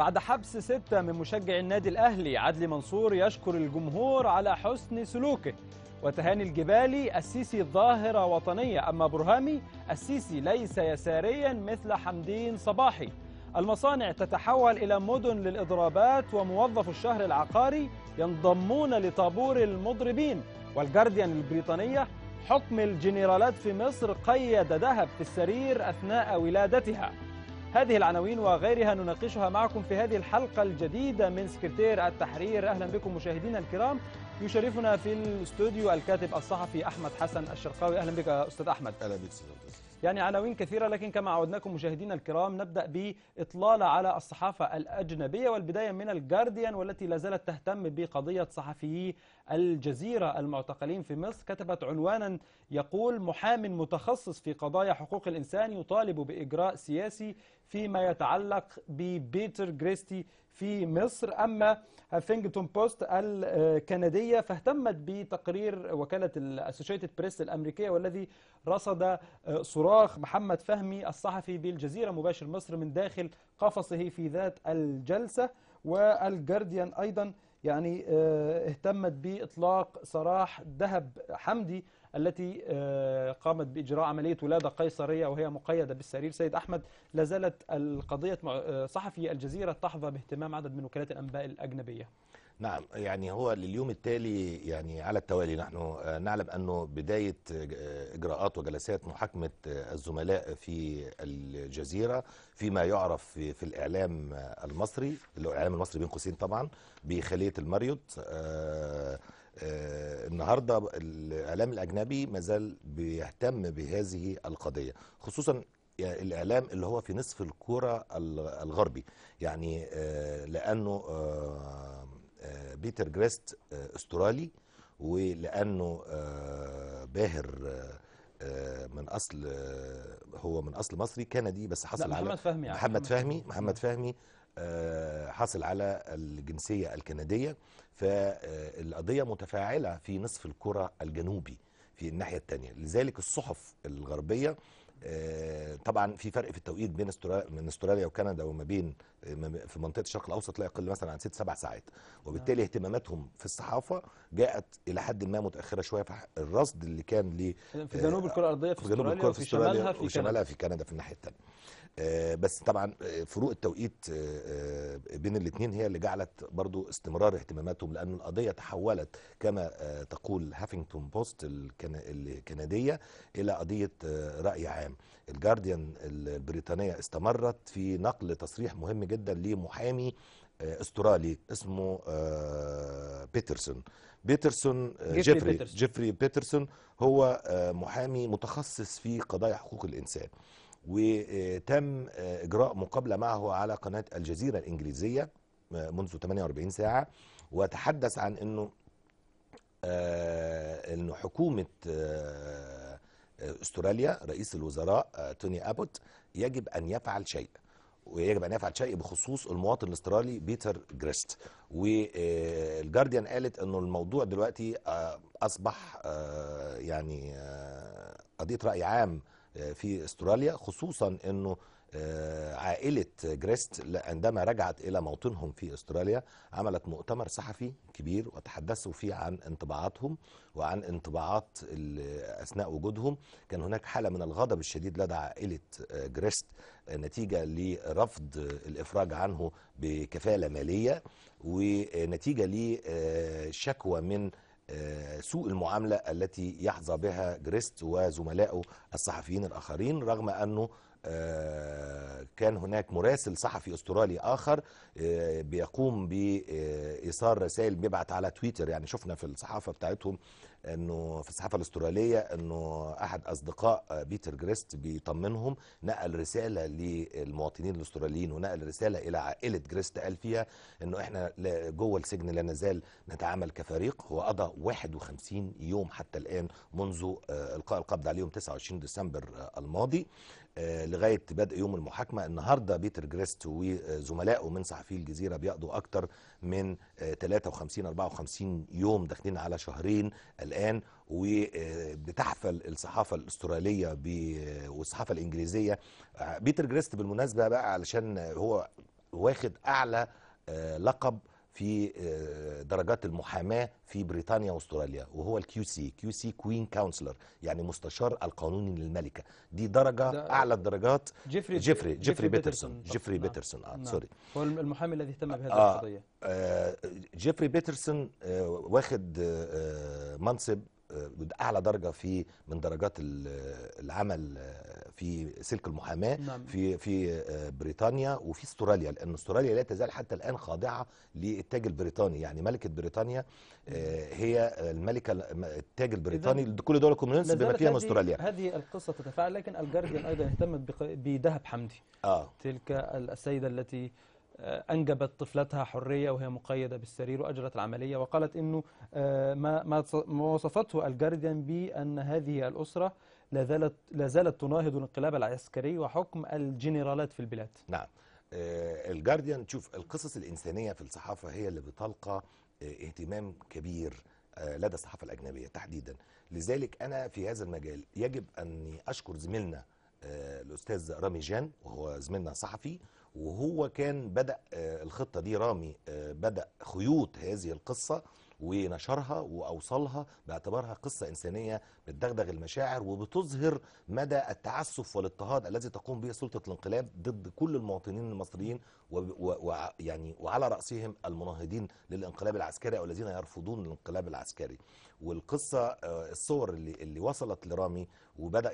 بعد حبس ستة من مشجعي النادي الأهلي عدلي منصور يشكر الجمهور على حسن سلوكه وتهاني الجبالي السيسي ظاهرة وطنية أما برهامي السيسي ليس يساريا مثل حمدين صباحي المصانع تتحول إلى مدن للإضرابات وموظف الشهر العقاري ينضمون لطابور المضربين والجارديان البريطانية حكم الجنرالات في مصر قيد ذهب في السرير أثناء ولادتها هذه العناوين وغيرها نناقشها معكم في هذه الحلقة الجديدة من سكرتير التحرير أهلا بكم مشاهدينا الكرام يشرفنا في الاستوديو الكاتب الصحفي أحمد حسن الشرقاوي أهلا بك أستاذ أحمد أهلا بك يعني عناوين كثيرة لكن كما عودناكم مشاهدينا الكرام نبدأ بإطلالة على الصحافة الأجنبية والبداية من الجارديان والتي لا زالت تهتم بقضية صحفيي الجزيرة المعتقلين في مصر كتبت عنوانا يقول محام متخصص في قضايا حقوق الإنسان يطالب بإجراء سياسي فيما يتعلق ببيتر جريستي في مصر أما هافينجتون بوست الكندية فاهتمت بتقرير وكالة الاسوشيتد بريس الأمريكية والذي رصد صراخ محمد فهمي الصحفي بالجزيرة مباشر مصر من داخل قفصه في ذات الجلسة والجارديان أيضا يعني آه، اهتمت بإطلاق سراح ذهب حمدي التي آه، قامت بإجراء عملية ولادة قيصرية وهي مقيدة بالسرير سيد أحمد لازالت القضية آه، صحفي الجزيرة تحظى باهتمام عدد من وكالات الأنباء الأجنبية نعم يعني هو لليوم التالي يعني على التوالي نحن آه، نعلم أنه بداية إجراءات وجلسات محاكمة الزملاء في الجزيرة فيما يعرف في الإعلام المصري الإعلام المصري بين قوسين طبعا بخلية المريض آه، النهارده الاعلام الاجنبي مازال بيهتم بهذه القضيه خصوصا الاعلام اللي هو في نصف الكره الغربي يعني آه، لانه آه، بيتر جريست استرالي ولانه باهر من اصل هو من اصل مصري كندي بس حصل على يعني، محمد فهمي محمد فهمي محمد فهمي آه، حصل على الجنسية الكندية فالقضية متفاعلة في نصف الكرة الجنوبي في الناحية الثانية لذلك الصحف الغربية آه، طبعا في فرق في التوقيت بين من استراليا وكندا وما بين في منطقه الشرق الاوسط لا يقل مثلا عن ست سبع ساعات وبالتالي آه. اهتماماتهم في الصحافه جاءت الى حد ما متاخره شويه فالرصد اللي كان ل في جنوب الكره الارضيه في, في جنوب الكره في استراليا وفي شمالها في, وشمالها في كندا في الناحيه الثانيه آه، بس طبعا آه، فروق التوقيت آه، بين الاثنين هي اللي جعلت برضو استمرار اهتماماتهم لأن القضية تحولت كما تقول هافينغتون بوست الكندية إلى قضية رأي عام الجارديان البريطانية استمرت في نقل تصريح مهم جدا لمحامي استرالي اسمه بيترسون بيترسون جيفري جيفري بيترسون, جيفري بيترسون هو محامي متخصص في قضايا حقوق الإنسان وتم إجراء مقابلة معه على قناة الجزيرة الإنجليزية آه، منذ 48 ساعة وتحدث عن أنه آه، أنه حكومة آه، استراليا رئيس الوزراء توني أبوت يجب أن يفعل شيء ويجب ان يفعل شيء بخصوص المواطن الاسترالي بيتر جريست والجارديان قالت انه الموضوع دلوقتي اصبح يعني قضيه راي عام آه، في استراليا خصوصا انه آه، عائلة جريست عندما رجعت إلى موطنهم في أستراليا عملت مؤتمر صحفي كبير وتحدثوا فيه عن انطباعاتهم وعن انطباعات أثناء وجودهم كان هناك حالة من الغضب الشديد لدى عائلة آه، جريست نتيجة لرفض الإفراج عنه بكفالة مالية ونتيجة لشكوى من آه، سوء المعاملة التي يحظى بها جريست وزملائه الصحفيين الآخرين رغم أنه آه، كان هناك مراسل صحفي استرالي اخر آه، بيقوم بايصال رسائل بيبعت على تويتر يعني شفنا في الصحافه بتاعتهم انه في الصحافه الاستراليه انه احد اصدقاء آه، بيتر جريست بيطمنهم نقل رساله للمواطنين الاستراليين ونقل رساله الى عائله جريست قال فيها انه احنا جوه السجن لا نزال نتعامل كفريق هو قضى 51 يوم حتى الان منذ القاء القبض عليهم 29 ديسمبر الماضي آه، لغايه بدء يوم المحاكمه النهارده بيتر جريست وزملائه من صحفي الجزيره بيقضوا اكتر من 53 آه، 54 يوم داخلين على شهرين الان وبتحفل الصحافه الاستراليه آه، والصحافه الانجليزيه بيتر جريست بالمناسبه بقى علشان هو واخد اعلى لقب في آه، درجات المحاماه في بريطانيا واستراليا وهو الكيو سي كيو سي كوين كونسلر يعني مستشار القانوني للملكه دي درجه اعلى الدرجات جيفري جيفري جيفري بيترسون جيفري بيترسون نعم. اه نعم. سوري هو المحامي الذي اهتم بهذه آه، القضيه آه، جيفري بيترسون واخد منصب اعلى درجه في من درجات العمل آه، في سلك المحاماه نعم. في في آه، بريطانيا وفي استراليا لان استراليا لا تزال حتى الان خاضعه للتاج البريطاني يعني ملكه بريطانيا آه، هي الملكه التاج البريطاني لكل دول الكومنولث بما فيها استراليا هذه القصه تتفاعل لكن الجارديان ايضا اهتمت بدهب حمدي آه. تلك السيده التي آه، أنجبت طفلتها حرية وهي مقيدة بالسرير وأجرت العملية وقالت أنه آه، ما ما وصفته الجارديان بأن هذه الأسرة لازالت, لازالت تناهض الانقلاب العسكري وحكم الجنرالات في البلاد نعم آه، الجارديان تشوف القصص الإنسانية في الصحافة هي اللي بتلقى اهتمام كبير لدى الصحافة الأجنبية تحديدا لذلك أنا في هذا المجال يجب أن أشكر زميلنا الأستاذ رامي جان وهو زميلنا صحفي وهو كان بدأ آه، الخطة دي رامي آه، بدأ خيوط هذه القصة ونشرها وأوصلها باعتبارها قصة إنسانية بتدغدغ المشاعر وبتظهر مدى التعسف والاضطهاد الذي تقوم به سلطة الانقلاب ضد كل المواطنين المصريين ويعني وعلى رأسهم المناهضين للانقلاب العسكري أو الذين يرفضون الانقلاب العسكري والقصه آه، الصور اللي اللي وصلت لرامي وبدا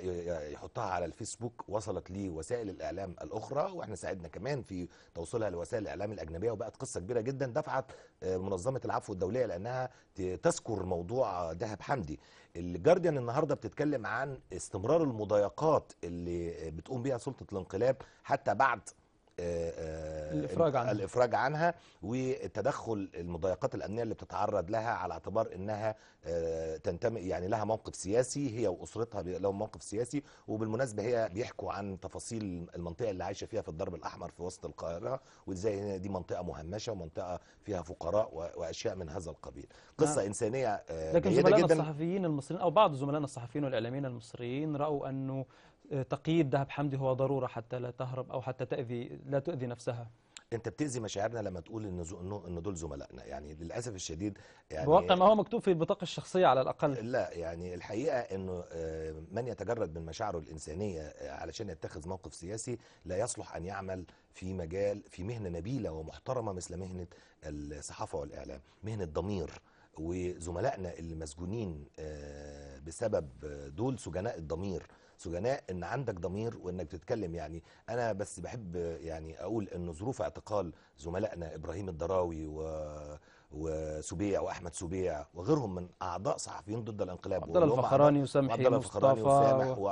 يحطها على الفيسبوك وصلت لوسائل الاعلام الاخرى واحنا ساعدنا كمان في توصيلها لوسائل الاعلام الاجنبيه وبقت قصه كبيره جدا دفعت آه، منظمه العفو الدوليه لانها تذكر موضوع آه، دهب حمدي الجارديان النهارده بتتكلم عن استمرار المضايقات اللي بتقوم بها سلطه الانقلاب حتى بعد آه، آه، الافراج عنها, الإفراج عنها وتدخل المضايقات الامنيه اللي بتتعرض لها على اعتبار انها آه، تنتمي يعني لها موقف سياسي هي واسرتها لهم موقف سياسي وبالمناسبه هي بيحكوا عن تفاصيل المنطقه اللي عايشه فيها في الضرب الاحمر في وسط القاهره وازاي دي منطقه مهمشه ومنطقه فيها فقراء واشياء من هذا القبيل نعم. قصه نعم. انسانيه لكن زملائنا الصحفيين المصريين او بعض زملائنا الصحفيين والاعلاميين المصريين راوا انه تقييد ذهب حمدي هو ضروره حتى لا تهرب او حتى تاذي لا تؤذي نفسها انت بتاذي مشاعرنا لما تقول ان ان دول زملائنا يعني للاسف الشديد يعني بواقع ما هو مكتوب في البطاقه الشخصيه على الاقل لا يعني الحقيقه انه آه، من يتجرد من مشاعره الانسانيه آه، علشان يتخذ موقف سياسي لا يصلح ان يعمل في مجال في مهنه نبيله ومحترمه مثل مهنه الصحافه والاعلام مهنه ضمير وزملائنا اللي مسجونين آه، بسبب دول سجناء الضمير سجناء ان عندك ضمير وانك تتكلم يعني انا بس بحب يعني اقول ان ظروف اعتقال زملائنا ابراهيم الدراوي و وسبيع واحمد سبيع وغيرهم من اعضاء صحفيين ضد الانقلاب عبد الله الفخراني وسامح وعبد الله الفخراني وسامح و...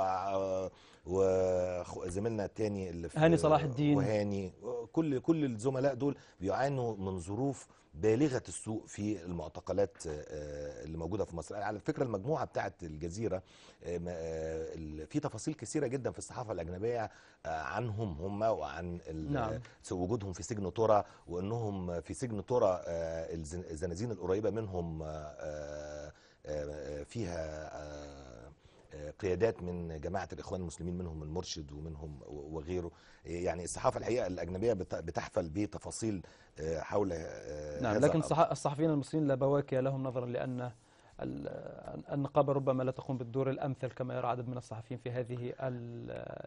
وزميلنا الثاني اللي في هاني صلاح الدين وهاني كل كل الزملاء دول بيعانوا من ظروف بالغه السوء في المعتقلات آه، اللي موجوده في مصر على فكره المجموعه بتاعه الجزيره آه، آه، في تفاصيل كثيره جدا في الصحافه الاجنبيه عنهم هم وعن نعم. وجودهم في سجن تورا وانهم في سجن تورا الزنازين القريبه منهم فيها قيادات من جماعه الاخوان المسلمين منهم المرشد ومنهم وغيره يعني الصحافه الحقيقه الاجنبيه بتحفل بتفاصيل آه، حول آه، نعم لكن الصحفيين المصريين لا بواكي لهم نظرا لان النقابه ربما لا تقوم بالدور الامثل كما يرى عدد من الصحفيين في هذه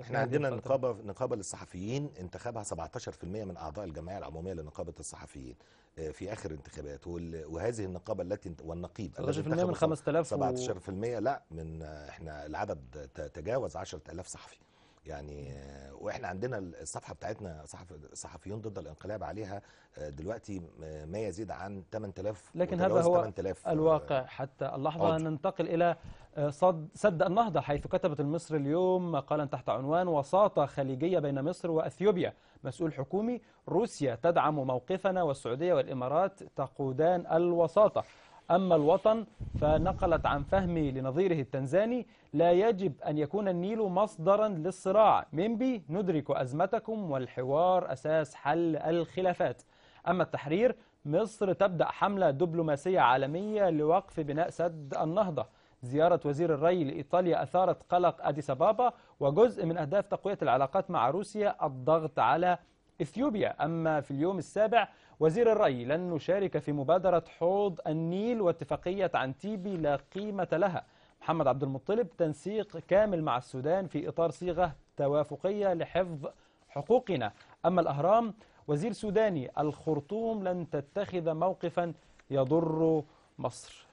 احنا عندنا نقابه نقابه للصحفيين انتخابها 17% من اعضاء الجمعيه العموميه لنقابه الصحفيين آه، في اخر انتخابات وهذه النقابه التي والنقيب 17% من 5000 17% و... لا من آه، احنا العدد تجاوز 10000 صحفي يعني واحنا عندنا الصفحه بتاعتنا صحف صحفيون ضد الانقلاب عليها آه، دلوقتي ما يزيد عن 8000 لكن هذا هو 8000 آه، الواقع حتى اللحظه أوضح. ننتقل الى آه، صد سد النهضه حيث كتبت المصري اليوم مقالا تحت عنوان وساطه خليجيه بين مصر واثيوبيا مسؤول حكومي روسيا تدعم موقفنا والسعوديه والامارات تقودان الوساطه أما الوطن فنقلت عن فهمي لنظيره التنزاني لا يجب أن يكون النيل مصدرا للصراع ممبي ندرك أزمتكم والحوار أساس حل الخلافات أما التحرير مصر تبدأ حملة دبلوماسية عالمية لوقف بناء سد النهضة زيارة وزير الري لإيطاليا أثارت قلق أديس أبابا وجزء من أهداف تقوية العلاقات مع روسيا الضغط على إثيوبيا أما في اليوم السابع وزير الري لن نشارك في مبادرة حوض النيل واتفاقية عنتيبي لا قيمة لها محمد عبد المطلب تنسيق كامل مع السودان في إطار صيغة توافقية لحفظ حقوقنا أما الأهرام وزير سوداني الخرطوم لن تتخذ موقفا يضر مصر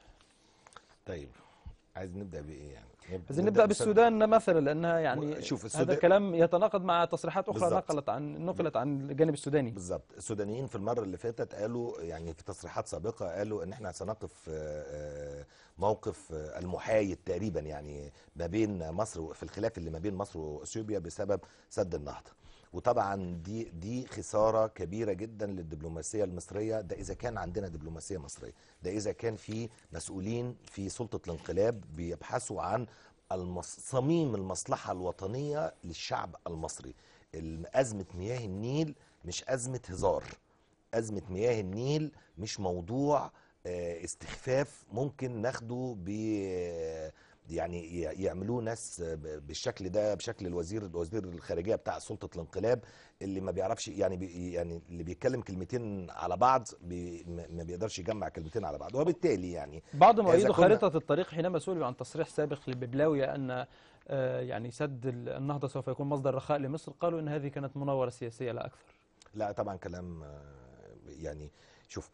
طيب عايز نبدأ بإيه يعني إذا نبدأ بالسودان مثلا لأنها يعني شوف هذا كلام يتناقض مع تصريحات أخرى بالزبط. نقلت عن نقلت عن الجانب السوداني بالظبط السودانيين في المرة اللي فاتت قالوا يعني في تصريحات سابقة قالوا إن إحنا سنقف آه، آه، موقف آه، المحايد تقريبا يعني ما بين مصر في الخلاف اللي ما بين مصر وأثيوبيا بسبب سد النهضة وطبعا دي دي خساره كبيره جدا للدبلوماسيه المصريه ده اذا كان عندنا دبلوماسيه مصريه ده اذا كان في مسؤولين في سلطه الانقلاب بيبحثوا عن صميم المصلحه الوطنيه للشعب المصري ازمه مياه النيل مش ازمه هزار ازمه مياه النيل مش موضوع آه، استخفاف ممكن ناخده ب يعني يعملوه ناس بالشكل ده بشكل الوزير وزير الخارجيه بتاع سلطه الانقلاب اللي ما بيعرفش يعني بي يعني اللي بيتكلم كلمتين على بعض بي ما بيقدرش يجمع كلمتين على بعض وبالتالي يعني بعض ما يريد خريطه الطريق حينما سئل عن تصريح سابق لببلاوي ان آه، يعني سد النهضه سوف يكون مصدر رخاء لمصر قالوا ان هذه كانت مناوره سياسيه لا اكثر لا طبعا كلام آه، يعني شوف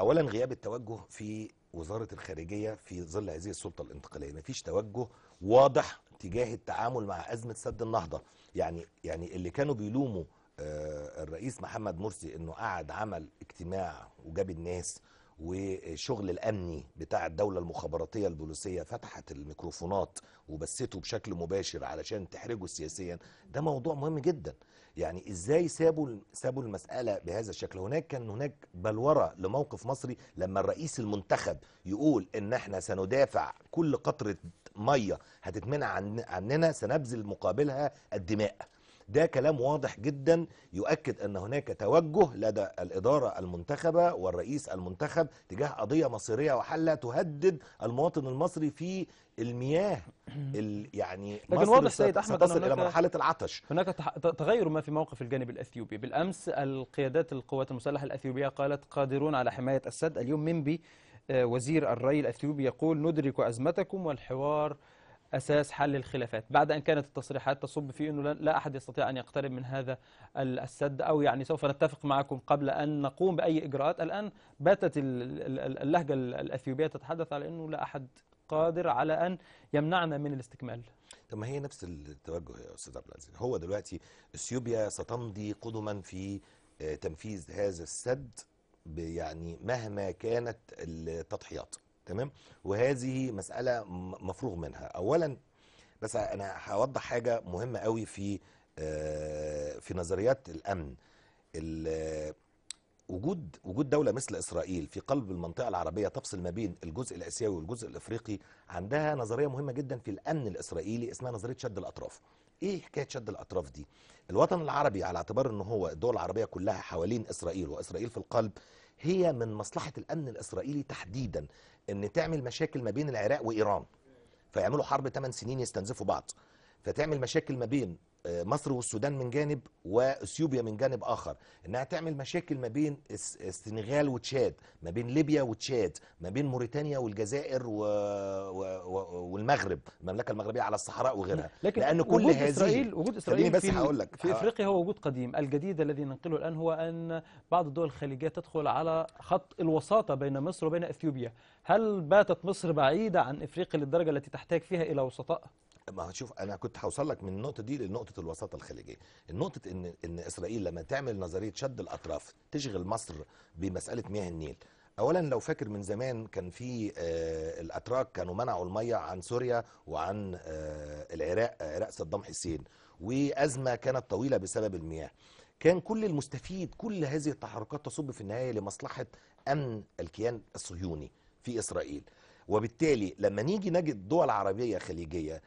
اولا غياب التوجه في وزاره الخارجيه في ظل هذه السلطه الانتقاليه مفيش توجه واضح تجاه التعامل مع ازمه سد النهضه يعني يعني اللي كانوا بيلوموا آه، الرئيس محمد مرسي انه قعد عمل اجتماع وجاب الناس والشغل الامني بتاع الدوله المخابراتيه البوليسيه فتحت الميكروفونات وبثته بشكل مباشر علشان تحرجه سياسيا ده موضوع مهم جدا يعني ازاي سابوا سابوا المساله بهذا الشكل هناك كان هناك بلوره لموقف مصري لما الرئيس المنتخب يقول ان احنا سندافع كل قطره ميه هتتمنع عننا سنبذل مقابلها الدماء ده كلام واضح جدا يؤكد أن هناك توجه لدى الإدارة المنتخبة والرئيس المنتخب تجاه قضية مصيرية وحلة تهدد المواطن المصري في المياه يعني لكن واضح سيد احمد تصل الى مرحله العطش هناك تغير ما في موقف الجانب الاثيوبي بالامس القيادات القوات المسلحه الاثيوبيه قالت قادرون على حمايه السد اليوم منبي آه، وزير الري الاثيوبي يقول ندرك ازمتكم والحوار أساس حل الخلافات بعد أن كانت التصريحات تصب في أنه لا أحد يستطيع أن يقترب من هذا السد أو يعني سوف نتفق معكم قبل أن نقوم بأي إجراءات الآن باتت اللهجة الأثيوبية تتحدث على أنه لا أحد قادر على ان يمنعنا من الاستكمال طب ما هي نفس التوجه يا استاذ عبد العزيز هو دلوقتي اثيوبيا ستمضي قدما في آه، تنفيذ هذا السد يعني مهما كانت التضحيات تمام وهذه مسألة مفروغ منها أولا بس أنا هوضح حاجة مهمة قوي في آه، في نظريات الأمن وجود وجود دولة مثل إسرائيل في قلب المنطقة العربية تفصل ما بين الجزء الآسيوي والجزء الإفريقي عندها نظرية مهمة جدا في الأمن الإسرائيلي اسمها نظرية شد الأطراف ايه حكايه شد الاطراف دي الوطن العربي على اعتبار ان هو الدول العربيه كلها حوالين اسرائيل واسرائيل في القلب هي من مصلحه الامن الاسرائيلي تحديدا ان تعمل مشاكل ما بين العراق وايران فيعملوا حرب 8 سنين يستنزفوا بعض فتعمل مشاكل ما بين آه، مصر والسودان من جانب واثيوبيا من جانب اخر انها تعمل مشاكل ما بين السنغال وتشاد ما بين ليبيا وتشاد ما بين موريتانيا والجزائر و... و... والمغرب المملكه المغربيه على الصحراء وغيرها لكن لان كل وجود هذه اسرائيل وجود اسرائيل بس في, لك في آه. افريقيا هو وجود قديم الجديد الذي ننقله الان هو ان بعض الدول الخليجيه تدخل على خط الوساطه بين مصر وبين اثيوبيا هل باتت مصر بعيدة عن إفريقيا للدرجة التي تحتاج فيها إلى وسطاء ما هتشوف انا كنت هوصل لك من النقطه دي لنقطه الوساطه الخليجيه النقطه ان ان اسرائيل لما تعمل نظريه شد الاطراف تشغل مصر بمساله مياه النيل اولا لو فاكر من زمان كان في آه الاتراك كانوا منعوا الميه عن سوريا وعن آه العراق عراق صدام حسين وازمه كانت طويله بسبب المياه كان كل المستفيد كل هذه التحركات تصب في النهايه لمصلحه امن الكيان الصهيوني في إسرائيل وبالتالي لما نيجي نجد دول عربية خليجية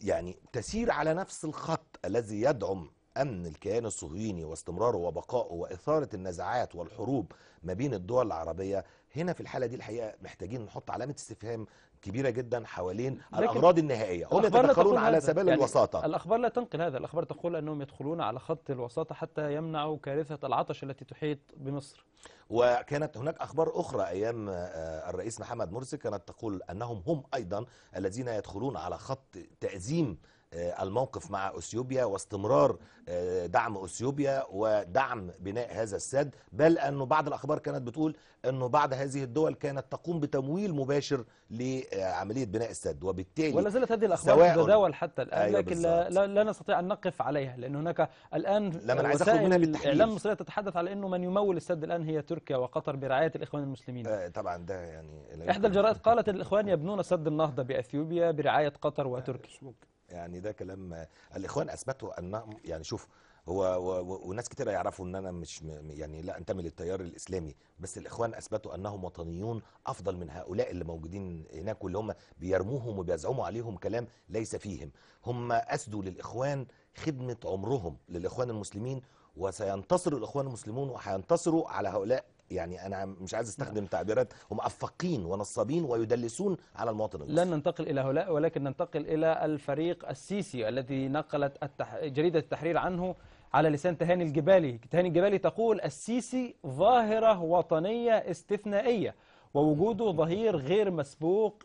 يعني تسير على نفس الخط الذي يدعم أمن الكيان الصهيوني واستمراره وبقائه وإثارة النزاعات والحروب ما بين الدول العربية هنا في الحالة دي الحقيقة محتاجين نحط علامة استفهام كبيره جدا حوالين الاغراض النهائيه هم يتدخلون على سبيل يعني الوساطه الاخبار لا تنقل هذا الاخبار تقول انهم يدخلون على خط الوساطه حتى يمنعوا كارثه العطش التي تحيط بمصر وكانت هناك أخبار أخرى أيام آه، الرئيس محمد مرسي كانت تقول أنهم هم أيضا الذين يدخلون على خط تأزيم آه، الموقف مع اثيوبيا واستمرار آه، دعم اثيوبيا ودعم بناء هذا السد بل انه بعض الاخبار كانت بتقول انه بعض هذه الدول كانت تقوم بتمويل مباشر لعمليه بناء السد وبالتالي ولا زالت هذه الاخبار تتداول حتى الان أيوة لكن لا, لا, لا نستطيع ان نقف عليها لان هناك الان وسائل الاعلام المصريه تتحدث على انه من يمول السد الان هي تركيا وقطر برعايه الاخوان المسلمين آه طبعا ده يعني احدى الجرائد قالت الاخوان يبنون سد النهضه باثيوبيا برعايه قطر وتركيا آه، يعني ده كلام الاخوان اثبتوا ان يعني شوف هو وناس كتير يعرفوا ان انا مش يعني لا انتمي للتيار الاسلامي بس الاخوان اثبتوا انهم وطنيون افضل من هؤلاء اللي موجودين هناك واللي هم بيرموهم وبيزعموا عليهم كلام ليس فيهم هم اسدوا للاخوان خدمه عمرهم للاخوان المسلمين وسينتصر الاخوان المسلمون وهينتصروا على هؤلاء يعني انا مش عايز استخدم نعم. تعبيرات هم افقين ونصابين ويدلسون على المواطن المصري لن ننتقل الى هؤلاء ولكن ننتقل الى الفريق السيسي الذي نقلت التح... جريده التحرير عنه على لسان تهاني الجبالي تهاني الجبالي تقول السيسي ظاهره وطنيه استثنائيه ووجوده ظهير غير مسبوق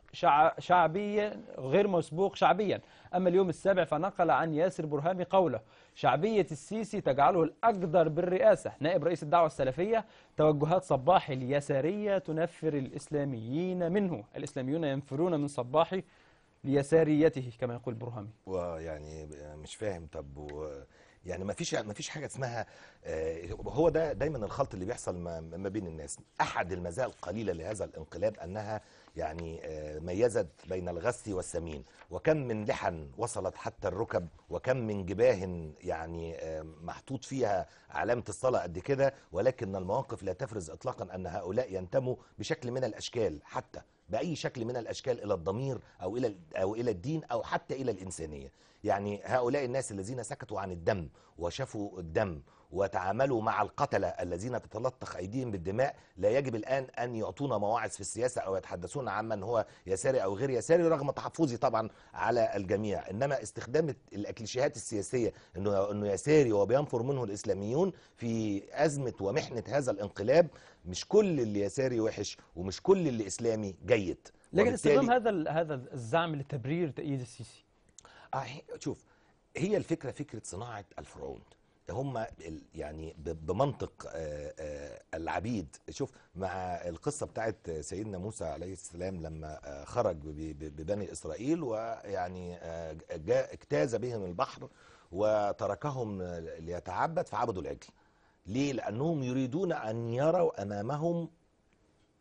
شعبيا غير مسبوق شعبيا أما اليوم السابع فنقل عن ياسر برهامي قوله شعبية السيسي تجعله الأجدر بالرئاسة نائب رئيس الدعوة السلفية توجهات صباحي اليسارية تنفر الإسلاميين منه الإسلاميون ينفرون من صباحي ليساريته كما يقول برهامي ويعني مش فاهم طب و... يعني ما فيش ما فيش حاجه اسمها آه، هو ده دايما الخلط اللي بيحصل ما بين الناس احد المزايا القليله لهذا الانقلاب انها يعني آه، ميزت بين الغث والسمين وكم من لحن وصلت حتى الركب وكم من جباه يعني آه، محطوط فيها علامة الصلاة قد كده ولكن المواقف لا تفرز إطلاقا أن هؤلاء ينتموا بشكل من الأشكال حتى بأي شكل من الأشكال إلى الضمير أو إلى أو إلى الدين أو حتى إلى الإنسانية يعني هؤلاء الناس الذين سكتوا عن الدم وشافوا الدم وتعاملوا مع القتلة الذين تتلطخ أيديهم بالدماء لا يجب الآن أن يعطونا مواعظ في السياسة أو يتحدثون عن من هو يساري أو غير يساري رغم تحفظي طبعا على الجميع إنما استخدام الأكليشيهات السياسية أنه, إنه يساري وبينفر منه الإسلاميون في أزمة ومحنة هذا الانقلاب مش كل اللي يساري وحش ومش كل اللي إسلامي جيد لكن استخدام هذا هذا الزعم لتبرير تأييد السيسي آه، شوف هي الفكرة فكرة صناعة الفرعون هم يعني بمنطق آه، آه، العبيد شوف مع القصه بتاعت سيدنا موسى عليه السلام لما آه، خرج ببني اسرائيل ويعني جاء اجتاز بهم البحر وتركهم ليتعبد فعبدوا العجل ليه لانهم يريدون ان يروا امامهم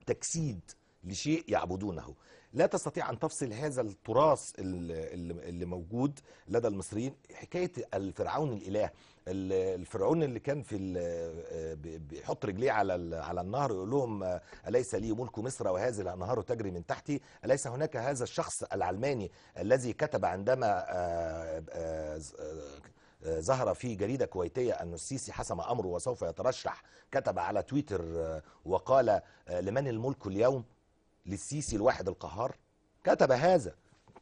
تجسيد لشيء يعبدونه لا تستطيع أن تفصل هذا التراث اللي موجود لدى المصريين حكاية الفرعون الإله الفرعون اللي كان في آه، بيحط رجليه على على النهر يقول لهم آه، اليس لي ملك مصر وهذه الانهار تجري من تحتي اليس هناك هذا الشخص العلماني الذي كتب عندما آه، ظهر في جريدة كويتية أن السيسي حسم أمره وسوف يترشح كتب على تويتر وقال لمن الملك اليوم للسيسي الواحد القهار كتب هذا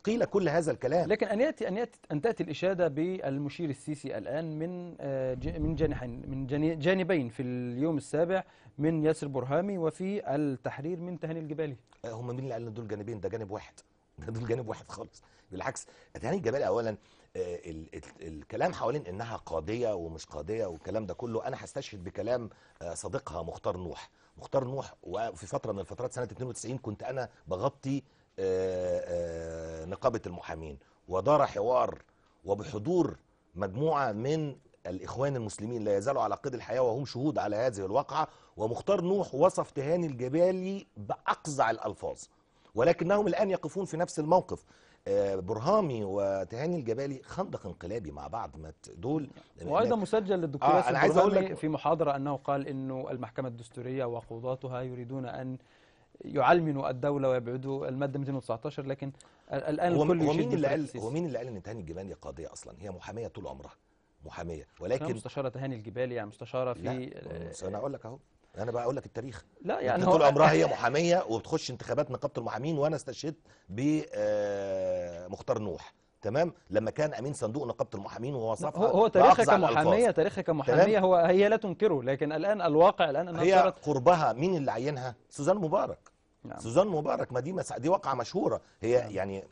قيل كل هذا الكلام لكن ان ياتي ان ياتي ان تاتي الاشاده بالمشير السيسي الان من آه، من جانحين من جانبين في اليوم السابع من ياسر برهامي وفي التحرير من تهاني الجبالي آه، هم مين اللي قال ان دول جانبين ده جانب واحد ده دول جانب واحد خالص بالعكس تهاني الجبالي اولا آه، الكلام حوالين انها قاضيه ومش قاضيه والكلام ده كله انا هستشهد بكلام صديقها مختار نوح مختار نوح وفي فتره من الفترات سنه 92 كنت انا بغطي آه، آه، نقابه المحامين ودار حوار وبحضور مجموعه من الاخوان المسلمين لا يزالوا على قيد الحياه وهم شهود على هذه الواقعه ومختار نوح وصف تهاني الجبالي باقزع الالفاظ ولكنهم الان يقفون في نفس الموقف آه، برهامي وتهاني الجبالي خندق انقلابي مع بعض ما دول وايضا مسجل للدكتور آه انا عايز اقول لك في محاضره انه قال انه المحكمه الدستوريه وقضاتها يريدون ان يعلمنوا الدوله ويبعدوا الماده 219 لكن الان الكل ومين اللي قال ومين اللي قال ان تهاني الجبالي قاضيه اصلا هي محاميه طول عمرها محاميه ولكن مستشاره تهاني الجبالي يعني مستشاره في لا. آه، انا اقول لك اهو انا بقى اقول لك التاريخ لا يعني طول عمرها هي محاميه وبتخش انتخابات نقابه المحامين وانا استشهدت بمختار آه، نوح تمام لما كان امين صندوق نقابه المحامين ووصفها هو, هو تاريخها كمحاميه تاريخها كمحاميه هو هي لا تنكره لكن الان الواقع الان هي قربها مين اللي عينها سوزان مبارك نعم. سوزان مبارك ما دي مس... دي واقعه مشهوره هي نعم. يعني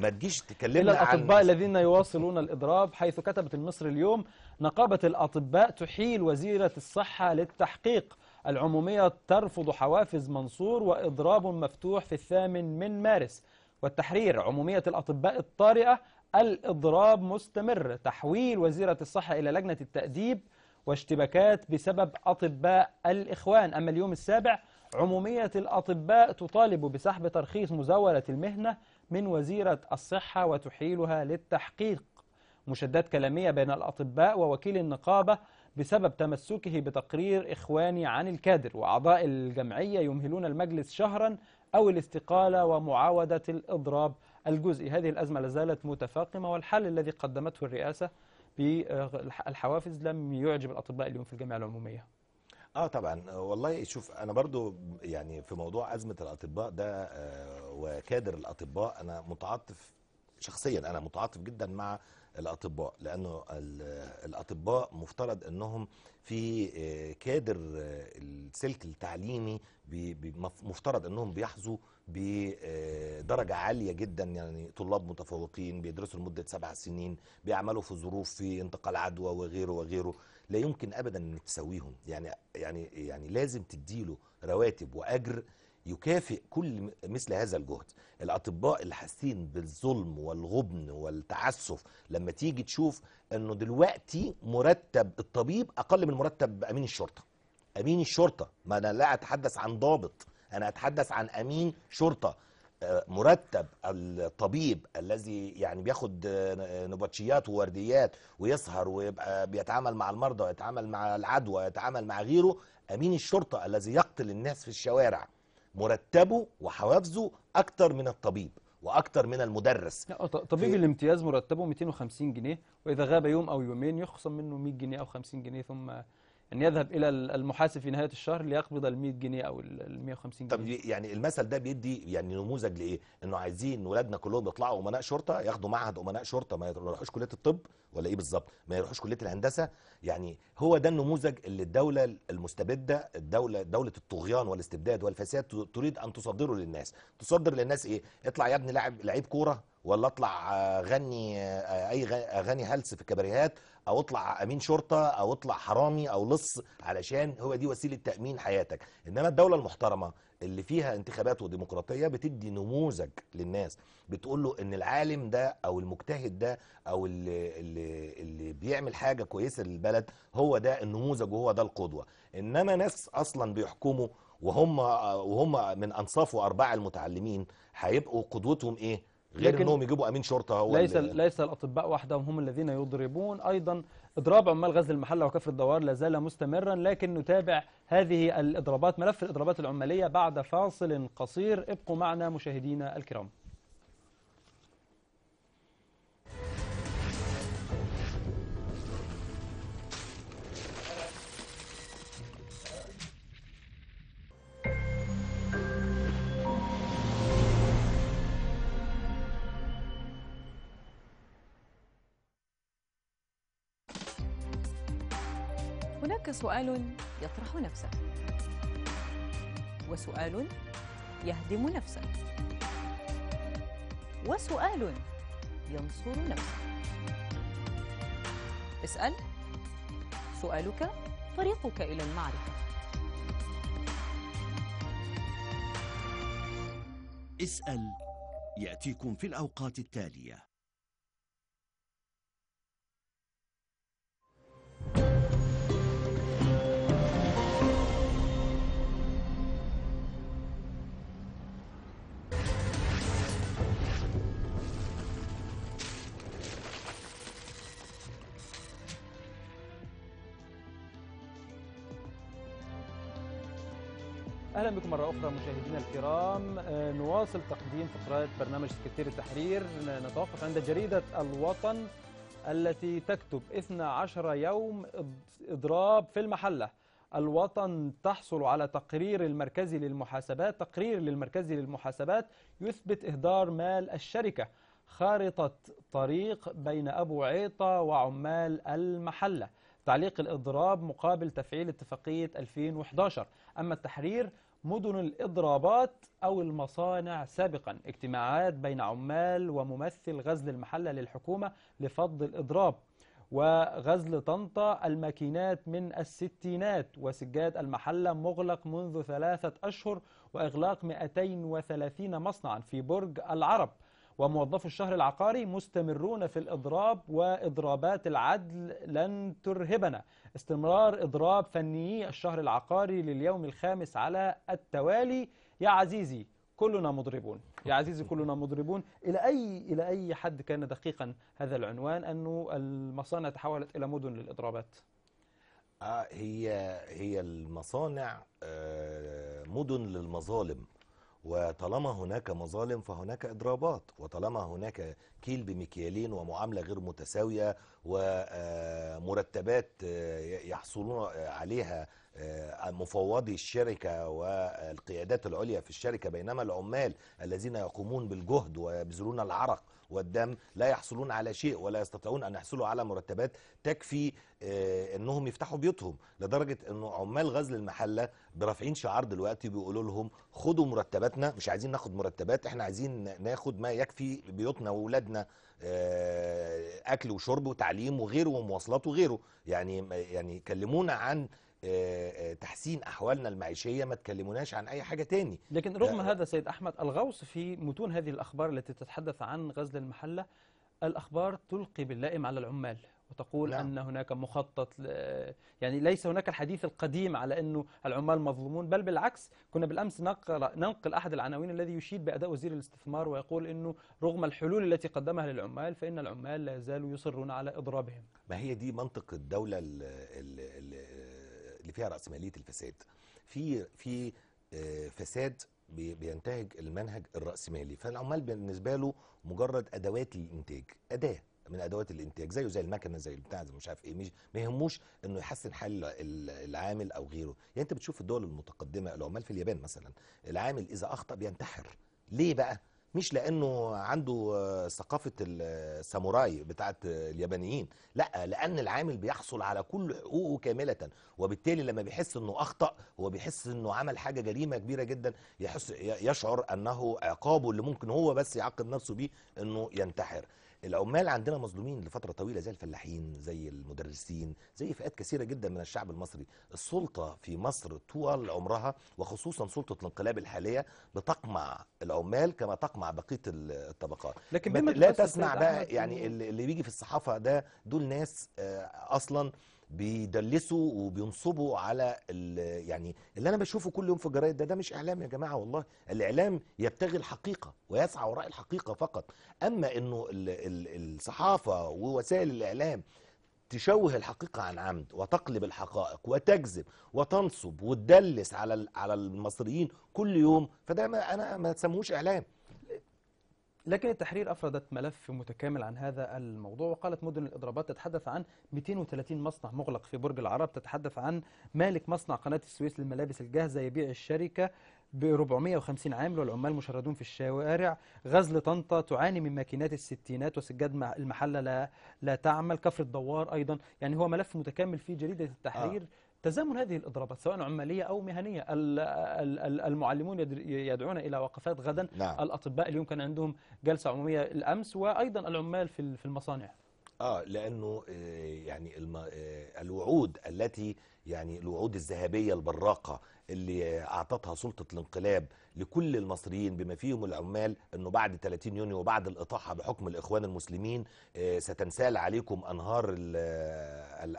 ما تجيش تكلمنا إلى الأطباء عن الذين يواصلون الإضراب حيث كتبت المصري اليوم نقابة الأطباء تحيل وزيرة الصحة للتحقيق العمومية ترفض حوافز منصور وإضراب مفتوح في الثامن من مارس والتحرير عمومية الأطباء الطارئة الإضراب مستمر تحويل وزيرة الصحة إلى لجنة التأديب واشتباكات بسبب أطباء الإخوان أما اليوم السابع عمومية الأطباء تطالب بسحب ترخيص مزاولة المهنة من وزيرة الصحة وتحيلها للتحقيق مشادات كلامية بين الأطباء ووكيل النقابة بسبب تمسكه بتقرير إخواني عن الكادر وأعضاء الجمعية يمهلون المجلس شهرا أو الاستقالة ومعاودة الإضراب الجزئي هذه الأزمة لازالت متفاقمة والحل الذي قدمته الرئاسة بالحوافز لم يعجب الأطباء اليوم في الجامعة العمومية اه طبعا والله شوف انا برضو يعني في موضوع ازمه الاطباء ده آه، وكادر الاطباء انا متعاطف شخصيا انا متعاطف جدا مع الاطباء لانه الاطباء مفترض انهم في آه، كادر آه، السلك التعليمي مفترض انهم بيحظوا بدرجه آه، عاليه جدا يعني طلاب متفوقين بيدرسوا لمده سبع سنين بيعملوا في ظروف في انتقال عدوى وغيره وغيره لا يمكن ابدا انك تسويهم يعني يعني يعني لازم تديله رواتب واجر يكافئ كل مثل هذا الجهد الأطباء اللي حاسين بالظلم والغبن والتعسف لما تيجي تشوف أنه دلوقتي مرتب الطبيب أقل من مرتب أمين الشرطة أمين الشرطة ما أنا لا أتحدث عن ضابط أنا أتحدث عن أمين شرطة آه، مرتب الطبيب الذي يعني بياخد آه، نبطشيات وورديات ويسهر ويبقى بيتعامل مع المرضى ويتعامل مع العدوى ويتعامل مع غيره امين الشرطه الذي يقتل الناس في الشوارع مرتبه وحوافزه اكتر من الطبيب واكتر من المدرس طبيب في... الامتياز مرتبه 250 جنيه واذا غاب يوم او يومين يخصم منه 100 جنيه او 50 جنيه ثم ان يذهب الى المحاسب في نهايه الشهر ليقبض ال 100 جنيه او ال 150 جنيه طب يعني المثل ده بيدي يعني نموذج لايه انه عايزين ولادنا كلهم يطلعوا امناء شرطه ياخدوا معهد امناء شرطه ما يروحوش كليه الطب ولا ايه بالظبط ما يروحوش كليه الهندسه يعني هو ده النموذج اللي الدوله المستبده الدوله دوله الطغيان والاستبداد والفساد تريد ان تصدره للناس تصدر للناس ايه اطلع يا ابني لاعب لعيب كوره ولا اطلع غني اي اغاني هلس في الكباريهات او اطلع امين شرطه او اطلع حرامي او لص علشان هو دي وسيله تامين حياتك انما الدوله المحترمه اللي فيها انتخابات وديمقراطيه بتدي نموذج للناس بتقول له ان العالم ده او المجتهد ده او اللي, اللي, اللي بيعمل حاجه كويسه للبلد هو ده النموذج وهو ده القدوه انما ناس اصلا بيحكموا وهم وهم من انصاف وارباع المتعلمين هيبقوا قدوتهم ايه غير انهم يجيبوا امين شرطه هو ليس ليس الاطباء وحدهم هم الذين يضربون ايضا اضراب عمال غزل المحله وكفر الدوار لا زال مستمرا لكن نتابع هذه الاضرابات ملف الاضرابات العماليه بعد فاصل قصير ابقوا معنا مشاهدينا الكرام هناك سؤال يطرح نفسه وسؤال يهدم نفسه وسؤال ينصر نفسه اسأل سؤالك طريقك إلى المعرفة اسأل يأتيكم في الأوقات التالية اهلا بكم مره اخرى مشاهدينا الكرام آه، نواصل تقديم فقرات برنامج سكرتير التحرير نتوقف عند جريده الوطن التي تكتب 12 يوم اضراب في المحله الوطن تحصل على تقرير المركزي للمحاسبات تقرير للمركزي للمحاسبات يثبت اهدار مال الشركه خارطه طريق بين ابو عيطه وعمال المحله تعليق الإضراب مقابل تفعيل اتفاقية 2011 أما التحرير مدن الإضرابات أو المصانع سابقا اجتماعات بين عمال وممثل غزل المحلة للحكومة لفض الإضراب وغزل طنطا الماكينات من الستينات وسجاد المحلة مغلق منذ ثلاثة أشهر وإغلاق 230 مصنعا في برج العرب وموظفو الشهر العقاري مستمرون في الإضراب وإضرابات العدل لن ترهبنا استمرار إضراب فنيي الشهر العقاري لليوم الخامس على التوالي يا عزيزي كلنا مضربون يا عزيزي كلنا مضربون إلى أي إلى أي حد كان دقيقا هذا العنوان أنه المصانع تحولت إلى مدن للإضرابات آه، هي هي المصانع آه، مدن للمظالم وطالما هناك مظالم فهناك إضرابات وطالما هناك كيل بمكيالين ومعاملة غير متساوية ومرتبات يحصلون عليها مفوضي الشركة والقيادات العليا في الشركة بينما العمال الذين يقومون بالجهد ويبذلون العرق والدم لا يحصلون على شيء ولا يستطيعون أن يحصلوا على مرتبات تكفي آه، أنهم يفتحوا بيوتهم لدرجة أنه عمال غزل المحلة برافعين شعار دلوقتي بيقولوا لهم خدوا مرتباتنا مش عايزين ناخد مرتبات احنا عايزين ناخد ما يكفي بيوتنا واولادنا آه، اكل وشرب وتعليم وغيره ومواصلات وغيره يعني يعني كلمونا عن آه، آه، تحسين احوالنا المعيشيه ما تكلموناش عن اي حاجه تاني لكن آه، رغم هذا سيد احمد الغوص في متون هذه الاخبار التي تتحدث عن غزل المحله الاخبار تلقي باللائم على العمال وتقول نعم. ان هناك مخطط يعني ليس هناك الحديث القديم على انه العمال مظلومون بل بالعكس كنا بالامس نقرا ننقل احد العناوين الذي يشيد باداء وزير الاستثمار ويقول انه رغم الحلول التي قدمها للعمال فان العمال لا يزالوا يصرون على اضرابهم ما هي دي منطق الدوله فيها راسماليه الفساد في في آه، فساد بينتهج المنهج الراسمالي فالعمال بالنسبه له مجرد ادوات للانتاج اداه من ادوات الانتاج زيه زي المكنه زي البتاع زي مش عارف ايه مش ما يهموش انه يحسن حال العامل او غيره يعني انت بتشوف الدول المتقدمه العمال في اليابان مثلا العامل اذا اخطا بينتحر ليه بقى مش لانه عنده آه، ثقافه الساموراي آه، بتاعه اليابانيين لا لان العامل بيحصل على كل حقوقه كامله وبالتالي لما بيحس انه اخطا هو بيحس انه عمل حاجه جريمه كبيره جدا يحس يشعر انه عقابه اللي ممكن هو بس يعاقب نفسه بيه انه ينتحر العمال عندنا مظلومين لفتره طويله زي الفلاحين زي المدرسين زي فئات كثيره جدا من الشعب المصري السلطه في مصر طوال عمرها وخصوصا سلطه الانقلاب الحاليه بتقمع العمال كما تقمع بقيه الطبقات لكن لا تسمع بقى يعني اللي بيجي في الصحافه ده دول ناس آه، اصلا بيدلسوا وبينصبوا على يعني اللي انا بشوفه كل يوم في الجرايد ده ده مش اعلام يا جماعه والله الاعلام يبتغي الحقيقه ويسعى وراء الحقيقه فقط اما انه الصحافه ووسائل الاعلام تشوه الحقيقة عن عمد وتقلب الحقائق وتكذب وتنصب وتدلس على على المصريين كل يوم فده ما انا ما تسموهوش اعلام لكن التحرير أفردت ملف متكامل عن هذا الموضوع وقالت مدن الإضرابات تتحدث عن 230 مصنع مغلق في برج العرب تتحدث عن مالك مصنع قناة السويس للملابس الجاهزة يبيع الشركة ب 450 عامل والعمال مشردون في الشوارع غزل طنطا تعاني من ماكينات الستينات وسجاد المحلة لا, لا تعمل كفر الدوار أيضا يعني هو ملف متكامل في جريدة آه. التحرير آه. تزامن هذه الإضرابات سواء عمالية أو مهنية المعلمون يدعون إلى وقفات غدا نعم. الأطباء اليوم كان عندهم جلسة عمومية الأمس وأيضا العمال في المصانع آه لأنه آه، يعني آه، الوعود التي يعني الوعود الذهبية البراقة اللي أعطتها سلطة الانقلاب لكل المصريين بما فيهم العمال أنه بعد 30 يونيو وبعد الإطاحة بحكم الإخوان المسلمين آه، ستنسال عليكم أنهار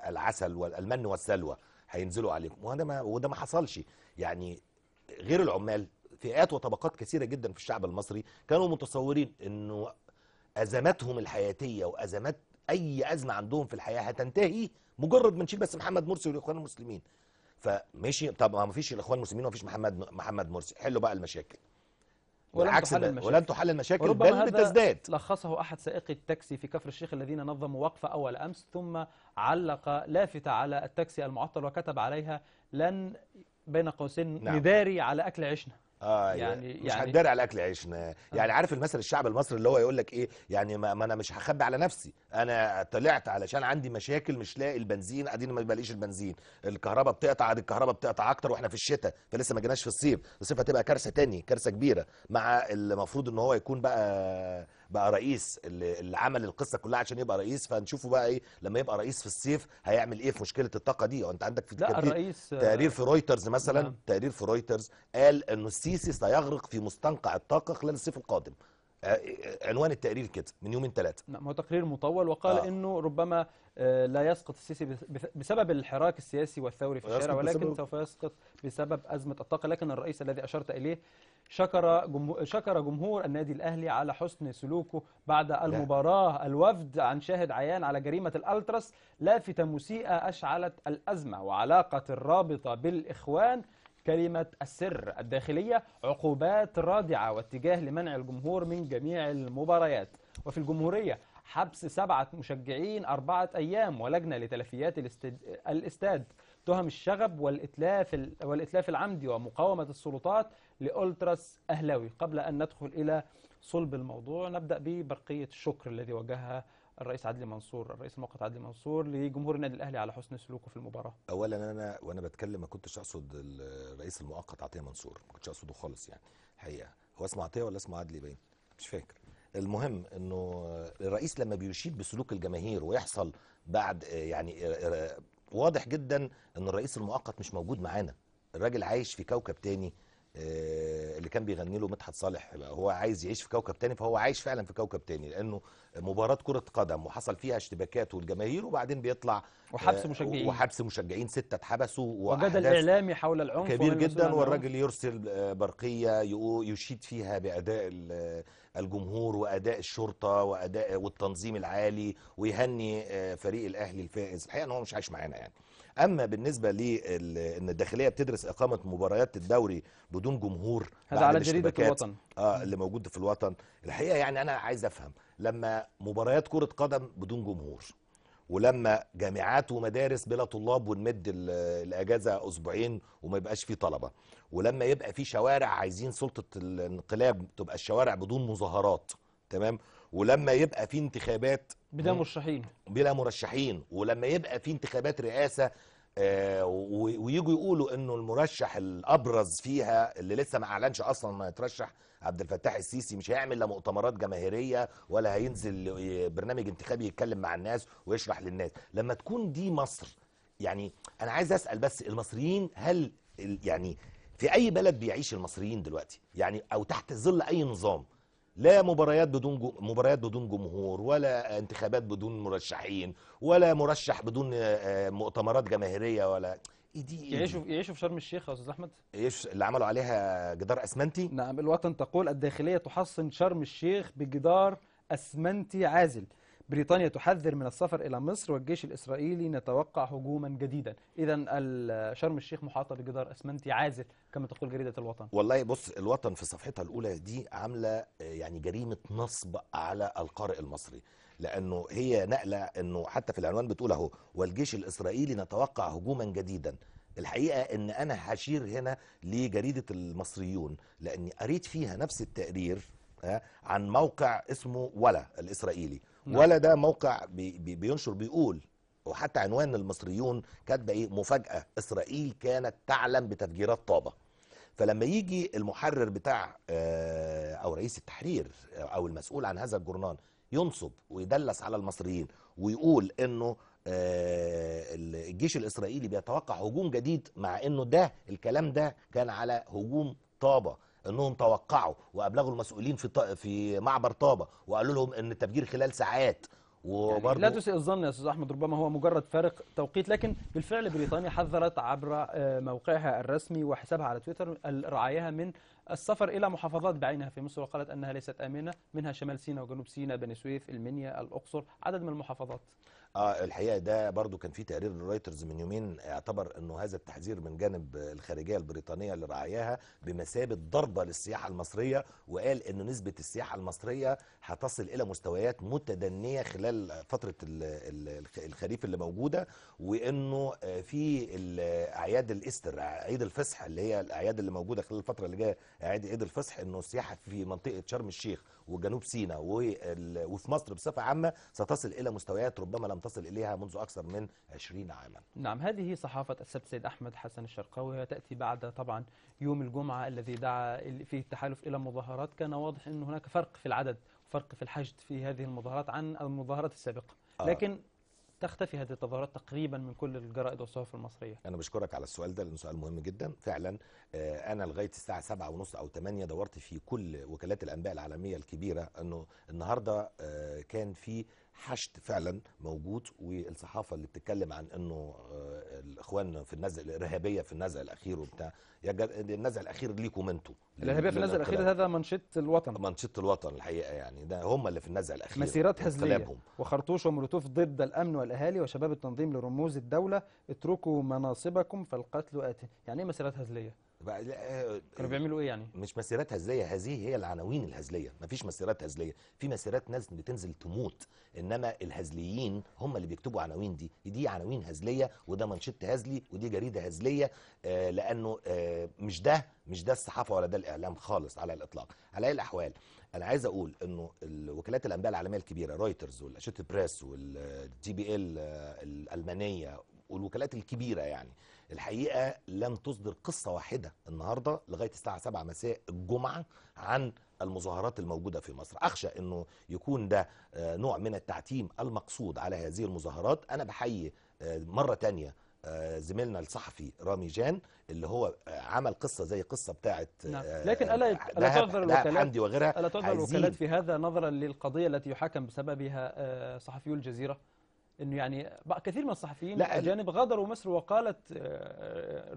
العسل والمن والسلوى هينزلوا عليكم وده ما وده ما حصلش يعني غير العمال فئات وطبقات كثيره جدا في الشعب المصري كانوا متصورين انه ازماتهم الحياتيه وازمات اي ازمه عندهم في الحياه هتنتهي مجرد ما نشيل بس محمد مرسي والاخوان المسلمين فمشي طب ما فيش الاخوان المسلمين وما فيش محمد محمد مرسي حلوا بقى المشاكل والعكس ولن تحل المشاكل بل بتزداد لخصه أحد سائقي التاكسي في كفر الشيخ الذين نظموا وقفة أول أمس ثم علق لافتة على التاكسي المعطل وكتب عليها لن بين قوسين نعم. نداري على أكل عشنا اه يعني مش يعني على اكل عيشنا آه. يعني عارف المثل الشعب المصري اللي هو يقول لك ايه يعني ما, ما انا مش هخبي على نفسي انا طلعت علشان عندي مشاكل مش لاقي البنزين قاعدين ما بلاقيش البنزين الكهرباء بتقطع عاد الكهرباء بتقطع اكتر واحنا في الشتاء فلسه ما جيناش في الصيف الصيف هتبقى كارثه تاني كارثه كبيره مع المفروض ان هو يكون بقى بقى رئيس اللي عمل القصه كلها عشان يبقى رئيس فنشوفه بقى ايه لما يبقى رئيس في الصيف هيعمل ايه في مشكله الطاقه دي وانت عندك في لا الرئيس تقرير في رويترز مثلا لا. نعم. تقرير في رويترز قال انه السيسي سيغرق في مستنقع الطاقه خلال الصيف القادم عنوان التقرير كده من يومين ثلاثه نعم هو تقرير مطول وقال آه. انه ربما آه، لا يسقط السيسي بسبب الحراك السياسي والثوري في الشارع ولكن سوف يسقط بسبب ازمه الطاقه لكن الرئيس الذي اشرت اليه شكر شكر جمهور النادي الاهلي على حسن سلوكه بعد المباراه الوفد عن شاهد عيان على جريمه الالتراس لافته مسيئه اشعلت الازمه وعلاقه الرابطه بالاخوان كلمة السر الداخلية عقوبات رادعة واتجاه لمنع الجمهور من جميع المباريات وفي الجمهورية حبس سبعة مشجعين أربعة أيام ولجنة لتلفيات الاستاد تهم الشغب والإتلاف, والإتلاف العمدي ومقاومة السلطات لأولتراس أهلاوي قبل أن ندخل إلى صلب الموضوع نبدأ ببرقية الشكر الذي وجهها الرئيس عدلي منصور الرئيس المؤقت عدلي منصور لجمهور النادي الاهلي على حسن سلوكه في المباراه اولا انا وانا بتكلم ما كنتش اقصد الرئيس المؤقت عطيه منصور ما كنتش اقصده خالص يعني الحقيقه هو اسمه عطيه ولا اسمه عدلي باين مش فاكر المهم انه الرئيس لما بيشيد بسلوك الجماهير ويحصل بعد يعني واضح جدا ان الرئيس المؤقت مش موجود معانا الراجل عايش في كوكب تاني آه، اللي كان بيغني له مدحت صالح هو عايز يعيش في كوكب تاني فهو عايش فعلا في كوكب تاني لانه مباراه كره قدم وحصل فيها اشتباكات والجماهير وبعدين بيطلع وحبس آه، مشجعين وحبس مشجعين سته اتحبسوا وجدل اعلامي حول العنف كبير جدا والراجل يرسل آه، برقيه يشيد فيها باداء الجمهور واداء الشرطه واداء والتنظيم العالي ويهني فريق الاهلي الفائز الحقيقه ان هو مش عايش معانا يعني اما بالنسبه لان الداخليه بتدرس اقامه مباريات الدوري بدون جمهور هذا على جريده الوطن اه اللي موجود في الوطن الحقيقه يعني انا عايز افهم لما مباريات كره قدم بدون جمهور ولما جامعات ومدارس بلا طلاب ونمد الاجازه اسبوعين وما يبقاش في طلبه ولما يبقى في شوارع عايزين سلطه الانقلاب تبقى الشوارع بدون مظاهرات تمام ولما يبقى في انتخابات بلا مرشحين بلا مرشحين ولما يبقى في انتخابات رئاسه آه ويجوا يقولوا انه المرشح الابرز فيها اللي لسه ما اعلنش اصلا ما يترشح عبد الفتاح السيسي مش هيعمل لا مؤتمرات جماهيريه ولا هينزل برنامج انتخابي يتكلم مع الناس ويشرح للناس لما تكون دي مصر يعني انا عايز اسال بس المصريين هل يعني في اي بلد بيعيش المصريين دلوقتي يعني او تحت ظل اي نظام لا مباريات بدون جو... مباريات بدون جمهور ولا انتخابات بدون مرشحين ولا مرشح بدون آه، آه، مؤتمرات جماهيريه ولا إيه دي يعيشوا يعني يعيشوا يعني في شرم الشيخ يا استاذ احمد يعيشوا اللي عملوا عليها جدار اسمنتي نعم الوطن تقول الداخليه تحصن شرم الشيخ بجدار اسمنتي عازل بريطانيا تحذر من السفر إلى مصر والجيش الإسرائيلي نتوقع هجوما جديدا إذا شرم الشيخ محاطة بجدار أسمنتي عازل كما تقول جريدة الوطن والله بص الوطن في صفحتها الأولى دي عاملة آه، يعني جريمة نصب على القارئ المصري لأنه هي نقلة أنه حتى في العنوان بتقول أهو والجيش الإسرائيلي نتوقع هجوما جديدا الحقيقة أن أنا هشير هنا لجريدة المصريون لأني قريت فيها نفس التقرير آه، عن موقع اسمه ولا الإسرائيلي نعم. ولا ده موقع بي بينشر بيقول وحتى عنوان المصريون كاتبه ايه مفاجاه اسرائيل كانت تعلم بتفجيرات طابه فلما يجي المحرر بتاع آه، او رئيس التحرير آه، او المسؤول عن هذا الجورنال ينصب ويدلس على المصريين ويقول انه آه، الجيش الاسرائيلي بيتوقع هجوم جديد مع انه ده الكلام ده كان على هجوم طابه انهم توقعوا وابلغوا المسؤولين في في معبر طابه وقالوا لهم ان التفجير خلال ساعات وبرضه يعني لا تسيء الظن يا استاذ احمد ربما هو مجرد فارق توقيت لكن بالفعل بريطانيا حذرت عبر آه، موقعها الرسمي وحسابها على تويتر رعاياها من السفر الى محافظات بعينها في مصر وقالت انها ليست امنه منها شمال سيناء وجنوب سيناء بني سويف المنيا الاقصر عدد من المحافظات اه الحقيقه ده برضو كان في تقرير لرويترز من يومين اعتبر انه هذا التحذير من جانب الخارجيه البريطانيه اللي رعاياها بمثابه ضربه للسياحه المصريه وقال انه نسبه السياحه المصريه هتصل الى مستويات متدنيه خلال فتره الخريف اللي موجوده وانه في اعياد الاستر عيد الفصح اللي هي الاعياد اللي موجوده خلال الفتره اللي جايه عيد عيد الفصح انه السياحه في منطقه شرم الشيخ وجنوب سيناء وفي مصر بصفه عامه ستصل الى مستويات ربما لم لم تصل إليها منذ أكثر من 20 عاما نعم هذه صحافة السبت سيد أحمد حسن الشرقاوي تأتي بعد طبعا يوم الجمعة الذي دعا فيه التحالف إلى مظاهرات كان واضح أن هناك فرق في العدد فرق في الحشد في هذه المظاهرات عن المظاهرات السابقة آه. لكن آه. تختفي هذه التظاهرات تقريبا من كل الجرائد والصحف المصريه. انا بشكرك على السؤال ده لانه سؤال مهم جدا، فعلا آه، انا لغايه الساعه 7:30 ونص او 8 دورت في كل وكالات الانباء العالميه الكبيره انه النهارده آه، كان في حشد فعلا موجود والصحافه اللي بتتكلم عن انه آه، الاخوان في النزع الارهابيه في النزع الاخير وبتاع يا النزع الاخير ليكم انتوا الارهابيه في النزع الاخير هذا منشط الوطن منشط الوطن الحقيقه يعني ده هم اللي في النزع الاخير مسيرات هزليه وخرطوش ومولوتوف ضد الامن والاهالي وشباب التنظيم لرموز الدوله اتركوا مناصبكم فالقتل اتي يعني ايه مسيرات هزليه آه، كانوا بيعملوا ايه يعني؟ مش مسيرات هزليه هذه هي العناوين الهزليه مفيش مسيرات هزليه في مسيرات ناس بتنزل تموت انما الهزليين هم اللي بيكتبوا عناوين دي دي عناوين هزليه وده منشط هزلي ودي جريده هزليه آه لانه آه مش ده مش ده الصحافه ولا ده الاعلام خالص على الاطلاق على اي الاحوال انا عايز اقول انه وكالات الانباء العالميه الكبيره رويترز والاشيت بريس والدي بي ال آه، الالمانيه والوكالات الكبيره يعني الحقيقه لم تصدر قصه واحده النهارده لغايه الساعه 7 مساء الجمعه عن المظاهرات الموجودة في مصر أخشى أنه يكون ده آه، نوع من التعتيم المقصود على هذه المظاهرات أنا بحيي آه، مرة تانية آه، زميلنا الصحفي رامي جان اللي هو عمل قصه زي قصه بتاعه نعم. لكن الا الا تعذر الوكالات الا تعذر الوكالات في هذا نظرا للقضيه التي يحاكم بسببها صحفيو الجزيره انه يعني بقى كثير من الصحفيين الاجانب غادروا مصر وقالت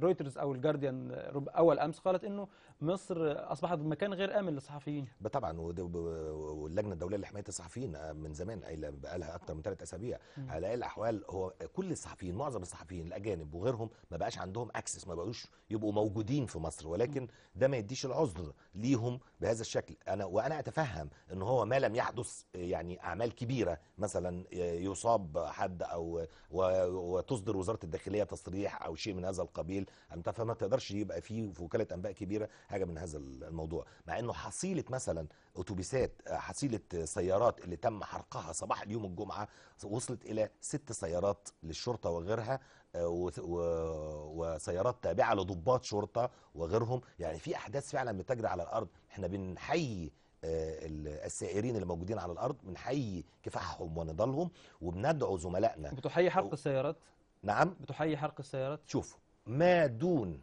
رويترز آه، آه، آه، او الجارديان اول امس قالت انه مصر اصبحت مكان غير امن للصحفيين طبعا واللجنه الدوليه لحمايه الصحفيين آه، من زمان قايله بقى لها اكتر من ثلاث اسابيع على الاحوال هو كل الصحفيين معظم الصحفيين الاجانب وغيرهم ما بقاش عندهم اكسس ما بقوش يبقوا موجودين في مصر ولكن ده ما يديش العذر ليهم بهذا الشكل انا وانا اتفهم ان هو ما لم يحدث يعني اعمال كبيره مثلا آه، يصاب حد او وتصدر وزاره الداخليه تصريح او شيء من هذا القبيل انت فما تقدرش يبقى في وكاله انباء كبيره حاجه من هذا الموضوع مع انه حصيله مثلا اتوبيسات آه، حصيله آه، سيارات اللي تم حرقها صباح اليوم الجمعه وصلت الى ست سيارات للشرطه وغيرها آه، وسيارات تابعه لضباط شرطه وغيرهم يعني في احداث فعلا بتجري على الارض احنا بنحيي السائرين اللي موجودين على الارض بنحيي كفاحهم ونضالهم وبندعو زملائنا بتحيي حرق السيارات نعم بتحيي حرق السيارات شوفوا ما دون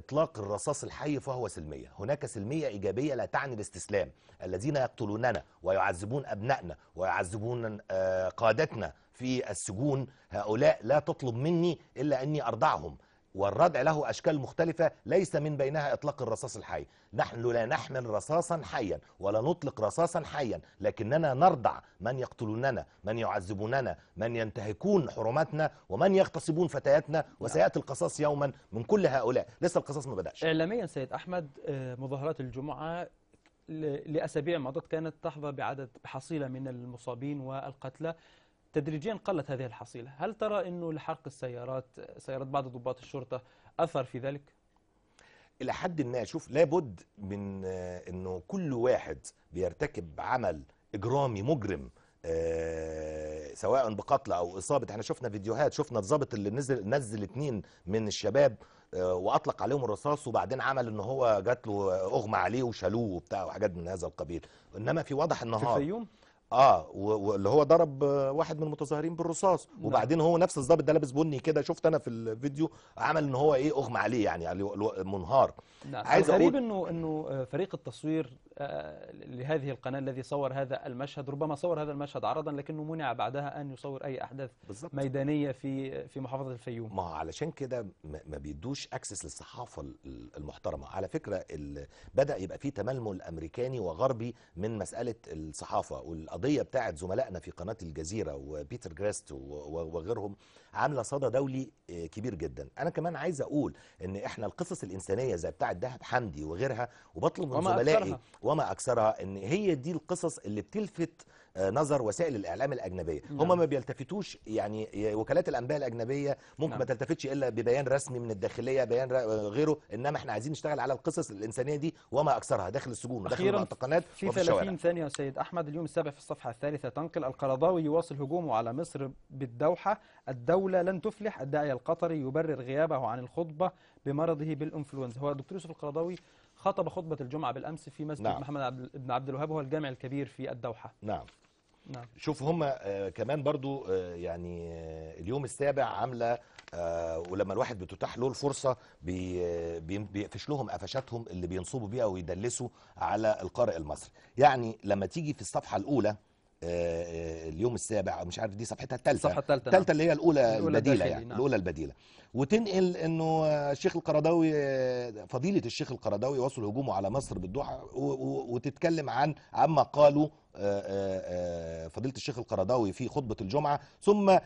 إطلاق الرصاص الحي فهو سلمية هناك سلمية إيجابية لا تعني الاستسلام الذين يقتلوننا ويعذبون أبنائنا ويعذبون آه، قادتنا في السجون هؤلاء لا تطلب مني إلا أني أرضعهم والردع له أشكال مختلفة ليس من بينها إطلاق الرصاص الحي نحن لا نحمل رصاصا حيا ولا نطلق رصاصا حيا لكننا نردع من يقتلوننا من يعذبوننا من ينتهكون حرماتنا ومن يغتصبون فتياتنا نعم. وسيأتي القصاص يوما من كل هؤلاء لسه القصاص ما بدأش إعلاميا سيد أحمد آه، مظاهرات الجمعة لأسابيع مضت كانت تحظى بعدد حصيلة من المصابين والقتلى تدريجيا قلت هذه الحصيلة هل ترى أنه لحرق السيارات سيارات بعض ضباط الشرطة أثر في ذلك؟ إلى حد ما شوف لابد من آه، أنه كل واحد بيرتكب عمل إجرامي مجرم آه، سواء بقتل او اصابه احنا شفنا فيديوهات شفنا الضابط اللي نزل نزل اتنين من الشباب آه، واطلق عليهم الرصاص وبعدين عمل ان هو جات له اغمى عليه وشالوه وبتاع وحاجات من هذا القبيل انما في واضح النهار في الفيوم اه واللي هو ضرب واحد من المتظاهرين بالرصاص نعم. وبعدين هو نفس الضابط ده لابس بني كده شفت انا في الفيديو عمل ان هو ايه اغمى عليه يعني منهار نعم. عايز الغريب انه انه آه، فريق التصوير آه، لهذه القناة الذي صور هذا المشهد ربما صور هذا المشهد عرضا لكنه منع بعدها أن يصور أي أحداث بالزبط. ميدانية في في محافظة الفيوم ما علشان كده ما بيدوش أكسس للصحافة المحترمة على فكرة بدأ يبقى في تململ أمريكاني وغربي من مسألة الصحافة والقضية بتاعت زملائنا في قناة الجزيرة وبيتر جريست وغيرهم عامله صدى دولي آه، كبير جدا انا كمان عايز اقول ان احنا القصص الانسانيه زي بتاعه دهب حمدي وغيرها وبطلب من زملائي وما اكثرها ان هي دي القصص اللي بتلفت آه، نظر وسائل الاعلام الاجنبيه نعم. هم ما بيلتفتوش يعني وكالات الانباء الاجنبيه ممكن نعم. ما تلتفتش الا ببيان رسمي من الداخليه بيان آه، غيره انما احنا عايزين نشتغل على القصص الانسانيه دي وما اكثرها داخل السجون وداخل المعتقلات في 30 ثانيه يا سيد احمد اليوم السابع في الصفحه الثالثه تنقل القرضاوي يواصل هجومه على مصر بالدوحه الدوله لن تفلح الداعيه القطري يبرر غيابه عن الخطبه بمرضه بالانفلونزا هو الدكتور يوسف القرضاوي خطب خطبة الجمعة بالأمس في مسجد نعم. محمد بن عبد الوهاب وهو الجامع الكبير في الدوحة نعم نعم. شوف هم آه، كمان برضو آه، يعني آه، اليوم السابع عامله ولما الواحد بتتاح له الفرصه بيقفش لهم قفشاتهم اللي بينصبوا بيها ويدلسوا على القارئ المصري يعني لما تيجي في الصفحه الاولى آه، آه، اليوم السابع او مش عارف دي صفحتها الثالثه الصفحه الثالثه نعم. الثالثه اللي هي الاولى, الأولى البديله يعني نعم. الاولى البديله وتنقل انه الشيخ القرضاوي آه، فضيله الشيخ القرضاوي وصل هجومه على مصر بالدوحه وتتكلم عن عما قالوا فضيله الشيخ القرضاوي في خطبه الجمعه ثم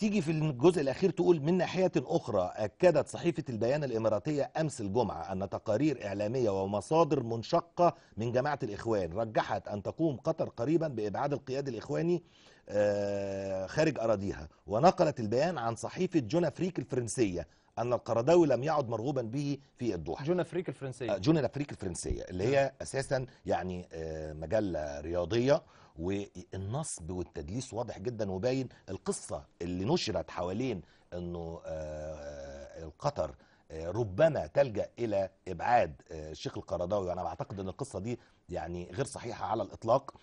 تيجي في الجزء الأخير تقول من ناحية أخرى أكدت صحيفة البيان الإماراتية أمس الجمعة أن تقارير إعلامية ومصادر منشقة من جماعة الإخوان رجحت أن تقوم قطر قريبا بإبعاد القياد الإخواني آه، خارج أراضيها ونقلت البيان عن صحيفة جون أفريك الفرنسية أن القرضاوي لم يعد مرغوبا به في الدوحة جون أفريك الفرنسية آه، جون أفريك الفرنسية اللي هي نعم. أساسا يعني آه، مجلة رياضية والنصب والتدليس واضح جدا وباين القصة اللي نشرت حوالين انه آه، القطر آه، ربما تلجأ إلى إبعاد آه، الشيخ القرضاوي وأنا بعتقد أن القصة دي يعني غير صحيحة على الإطلاق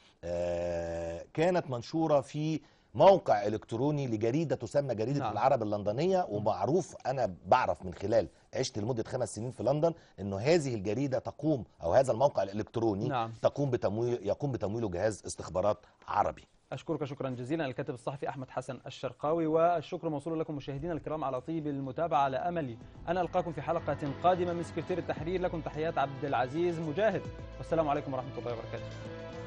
كانت منشورة في موقع الكتروني لجريده تسمى جريده نعم. العرب اللندنيه ومعروف انا بعرف من خلال عشت لمده خمس سنين في لندن انه هذه الجريده تقوم او هذا الموقع الالكتروني نعم. تقوم بتمويل يقوم بتمويله جهاز استخبارات عربي أشكرك شكرا جزيلا الكاتب الصحفي أحمد حسن الشرقاوي والشكر موصول لكم مشاهدينا الكرام على طيب المتابعة على أمل أن ألقاكم في حلقة قادمة من سكرتير التحرير لكم تحيات عبد العزيز مجاهد والسلام عليكم ورحمة الله وبركاته